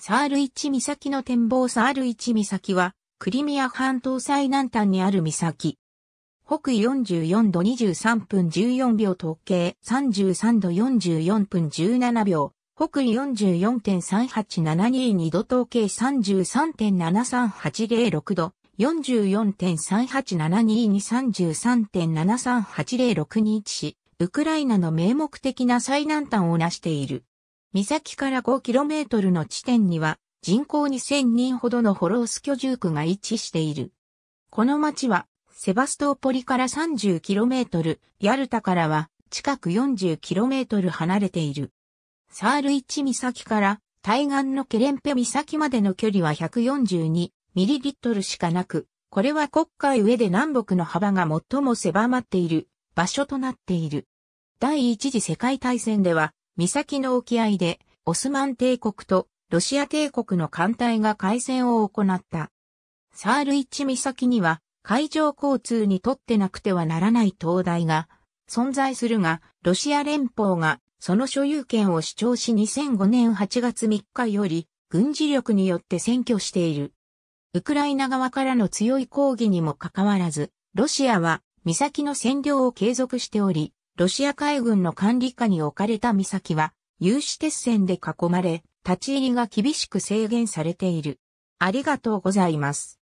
サール一岬の展望サール一岬は、クリミア半島最南端にある岬。北緯44度23分14秒東計33度44分17秒、北緯44.38722度統計33.73806度、44.3872233.73806に位置し、ウクライナの名目的な最南端を成している。岬から 5km の地点には人口2000人ほどのホロース居住区が位置している。この町はセバストーポリから 30km、ヤルタからは近く 40km 離れている。サール1岬から対岸のケレンペ岬までの距離は 142ml しかなく、これは国海上で南北の幅が最も狭まっている場所となっている。第一次世界大戦では岬の沖合で、オスマン帝国とロシア帝国の艦隊が海戦を行った。サールイチ岬には、海上交通にとってなくてはならない灯台が存在するが、ロシア連邦がその所有権を主張し2005年8月3日より軍事力によって占拠している。ウクライナ側からの強い抗議にもかかわらず、ロシアは岬の占領を継続しており、ロシア海軍の管理下に置かれた岬は、有刺鉄線で囲まれ、立ち入りが厳しく制限されている。ありがとうございます。